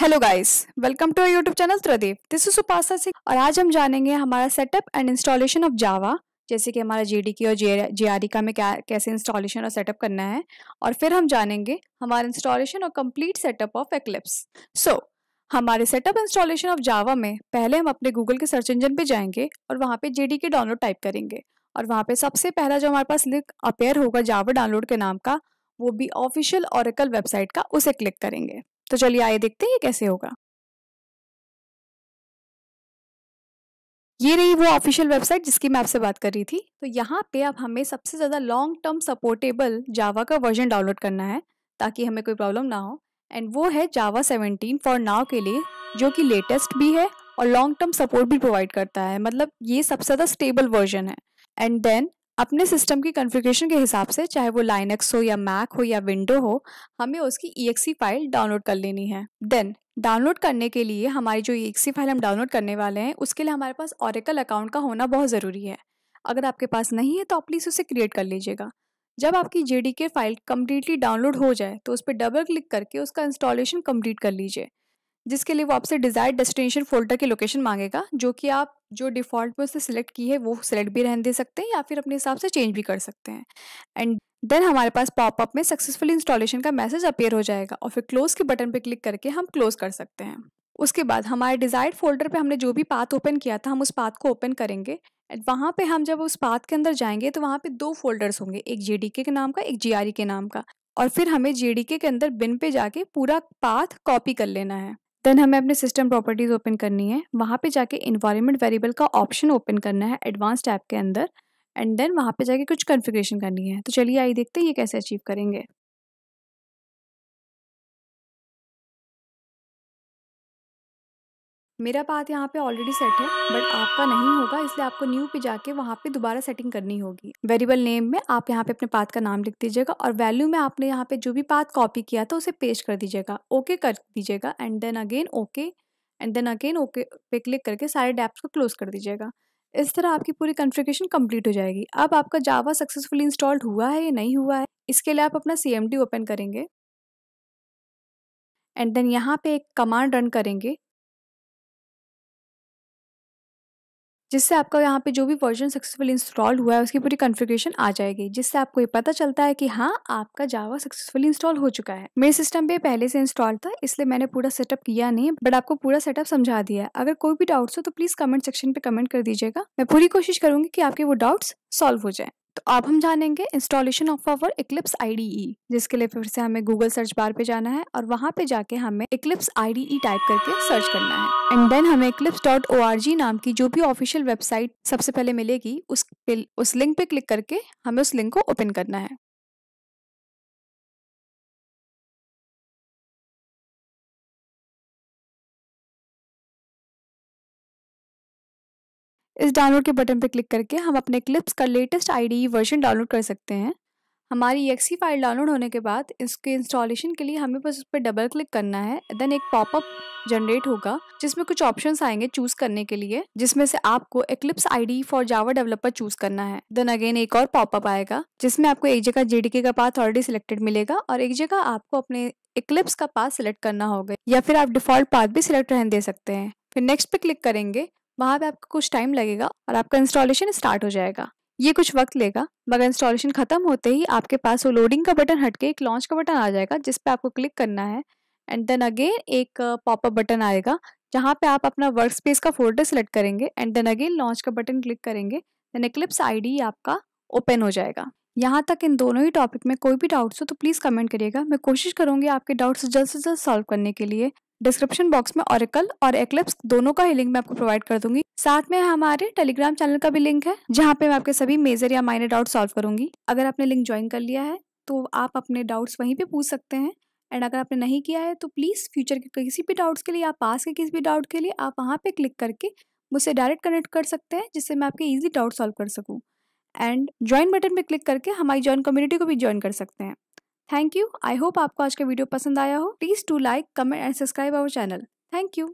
hello guys welcome to our YouTube channel Tridev this is Supasa Singh और आज हम जानेंगे हमारा setup and installation of Java जैसे कि हमारा जी के और जे आर का में क्या कैसे इंस्टॉलेशन और सेटअप करना है और फिर हम जानेंगे हमारा इंस्टॉलेशन और complete setup of Eclipse so हमारे सेटअप इंस्टॉलेशन ऑफ जावा में पहले हम अपने गूगल के सर्च इंजन पे जाएंगे और वहाँ पे जे के डाउनलोड टाइप करेंगे और वहाँ पे सबसे पहला जो हमारे पास लिंक अपेयर होगा जावा डाउनलोड के नाम का वो भी ऑफिशियल औरकल वेबसाइट का उसे क्लिक करेंगे तो चलिए आइए देखते हैं ये कैसे होगा ये रही वो ऑफिशियल वेबसाइट जिसकी मैं आपसे बात कर रही थी तो यहाँ पे अब हमें सबसे ज़्यादा लॉन्ग टर्म सपोर्टेबल जावा का वर्जन डाउनलोड करना है ताकि हमें कोई प्रॉब्लम ना हो एंड वो है जावा 17 फॉर नाव के लिए जो कि लेटेस्ट भी है और लॉन्ग टर्म सपोर्ट भी प्रोवाइड करता है मतलब ये सबसे ज़्यादा स्टेबल वर्जन है एंड देन अपने सिस्टम की कॉन्फ़िगरेशन के हिसाब से चाहे वो लाइनक्स हो या मैक हो या विंडो हो हमें उसकी ई फाइल डाउनलोड कर लेनी है देन डाउनलोड करने के लिए हमारी जो ई फाइल हम डाउनलोड करने वाले हैं उसके लिए हमारे पास ऑरिकल अकाउंट का होना बहुत ज़रूरी है अगर आपके पास नहीं है तो आप प्लीज़ उसे क्रिएट कर लीजिएगा जब आपकी जे फाइल कम्प्लीटली डाउनलोड हो जाए तो उस पर डबल क्लिक करके उसका इंस्टॉलेशन कम्प्लीट कर लीजिए जिसके लिए वो आपसे डिजायर डेस्टिनेशन फोल्डर की लोकेशन मांगेगा जो कि आप जो डिफ़ॉल्ट में उसने सिलेक्ट की है वो सिलेक्ट भी रहने दे सकते हैं या फिर अपने हिसाब से चेंज भी कर सकते हैं एंड देन हमारे पास पॉपअप में सक्सेसफुल इंस्टॉलेशन का मैसेज अपेयर हो जाएगा और फिर क्लोज के बटन पर क्लिक करके हम क्लोज कर सकते हैं उसके बाद हमारे डिजायर्ड फोल्डर पे हमने जो भी पाथ ओपन किया था हम उस पाथ को ओपन करेंगे एंड वहाँ पे हम जब उस पाथ के अंदर जाएंगे तो वहाँ पे दो फोल्डर्स होंगे एक जे के नाम का एक जी e के नाम का और फिर हमें जे के अंदर बिन पे जाके पूरा पाथ कॉपी कर लेना है देन हमें अपने सिस्टम प्रॉपर्टीज़ ओपन करनी है वहाँ पे जाके इन्वायरमेंट वेरिएबल का ऑप्शन ओपन करना है एडवांस टैब के अंदर एंड देन वहाँ पे जाके कुछ कन्फिग्रेशन करनी है तो चलिए आइए देखते हैं ये कैसे अचीव करेंगे मेरा पाथ यहाँ पे ऑलरेडी सेट है बट आपका नहीं होगा इसलिए आपको न्यू पे जाके वहाँ पे दोबारा सेटिंग करनी होगी वेरिएबल नेम में आप यहाँ पे अपने पाथ का नाम लिख दीजिएगा और वैल्यू में आपने यहाँ पे जो भी पाथ कॉपी किया था उसे पेस्ट कर दीजिएगा ओके कर दीजिएगा and then again okay and then again okay पे क्लिक करके सारे डैप्स को क्लोज कर दीजिएगा इस तरह आपकी पूरी कॉन्फ़िगरेशन कंप्लीट हो जाएगी अब आपका जावा सक्सेसफुली इंस्टॉल्ड हुआ है या नहीं हुआ है इसके लिए आप अपना सी ओपन करेंगे एंड देन यहाँ पे एक कमांड रन करेंगे जिससे आपका यहाँ पे जो भी वर्जन सक्सेसफुल इंस्टॉल हुआ है उसकी पूरी कॉन्फ़िगरेशन आ जाएगी जिससे आपको ये पता चलता है कि हाँ आपका जावा सक्सेसफुल इंस्टॉल हो चुका है मेरे सिस्टम पे पहले से इंस्टॉल था इसलिए मैंने पूरा सेटअप किया नहीं बट आपको पूरा सेटअप समझा दिया अगर कोई भी डाउट्स हो तो प्लीज़ कमेंट सेक्शन पे कमेंट कर दीजिएगा मैं पूरी कोशिश करूंगी कि आपके वो डाउट्स सॉल्व हो जाए तो अब हम जानेंगे installation of our Eclipse I जिसके लिए फिर से हमें गूगल सर्च बार पे जाना है और वहाँ पे जाके हमें इक्लिप्स आई टाइप करके सर्च करना है एंड देन हमें Eclipse dot O R G नाम की जो भी ऑफिशियल वेबसाइट सबसे पहले मिलेगी उस उस लिंक पे क्लिक करके हमें उस लिंक को ओपन करना है इस डाउनलोड के बटन पर क्लिक करके हम अपने क्लिप्स का लेटेस्ट आईडी वर्जन डाउनलोड कर सकते हैं हमारी एक्सी फाइल डाउनलोड होने के बाद इसके इंस्टॉलेशन के लिए हमें बस उस पर डबल क्लिक करना है देन एक पॉपअप जनरेट होगा जिसमें कुछ ऑप्शंस आएंगे चूज करने के लिए जिसमें से आपको Eclipse ID for Java developer choose करना है देन अगेन एक और पॉपअप आएगा जिसमें आपको एक जगह जेडीके का पाथ ऑलरेडी सिलेक्टेड मिलेगा और एक जगह आपको अपने एक्लिप्स का पाथ सिलेक्ट करना होगा या फिर आप डिफॉल्ट पाथ भी सिलेक्ट रहने दे सकते हैं फिर नेक्स्ट पे क्लिक करेंगे वहाँ पे आपको कुछ टाइम लगेगा और आपका इंस्टॉलेशन स्टार्ट हो जाएगा ये कुछ वक्त लेगा मगर इंस्टॉलेशन खत्म होते ही आपके पास वो लोडिंग का बटन हटके एक लॉन्च का बटन आ जाएगा जिस पे आपको क्लिक करना है एंड देन अगेन एक पॉपअप uh, बटन आएगा जहाँ पे आप अपना वर्क स्पेस का फोल्डर सेलेक्ट करेंगे एंड देन अगेन लॉन्च का बटन क्लिक करेंगे देन एक्लिप्स आईडी आपका ओपन हो जाएगा यहाँ तक इन दोनों ही टॉपिक में कोई भी डाउट्स हो तो प्लीज़ कमेंट करिएगा मैं कोशिश करूँगी आपके डाउट्स जल्द से जल्द सॉल्व करने के लिए डिस्क्रिप्शन बॉक्स में ऑरिकल और एक्लिप्स दोनों का ही लिंक मैं आपको प्रोवाइड कर दूंगी साथ में हमारे टेलीग्राम चैनल का भी लिंक है जहाँ पे मैं आपके सभी मेजर या माइनर डाउट सॉल्व करूंगी अगर आपने लिंक ज्वाइन कर लिया है तो आप अपने डाउट्स वहीं पे पूछ सकते हैं एंड अगर आपने नहीं किया है तो प्लीज़ फ्यूचर के किसी भी डाउट्स के लिए या पास के किसी भी डाउट के लिए आप वहाँ पे क्लिक करके मुझसे डायरेक्ट कनेक्ट कर सकते हैं जिससे मैं आपके ईजी डाउट सॉल्व कर सकूँ एंड ज्वाइन बटन पर क्लिक करके हमारी ज्वाइन कम्युनिटी को भी ज्वाइन कर सकते हैं थैंक यू आई होप आपको आज का वीडियो पसंद आया हो please to like comment and subscribe our channel thank you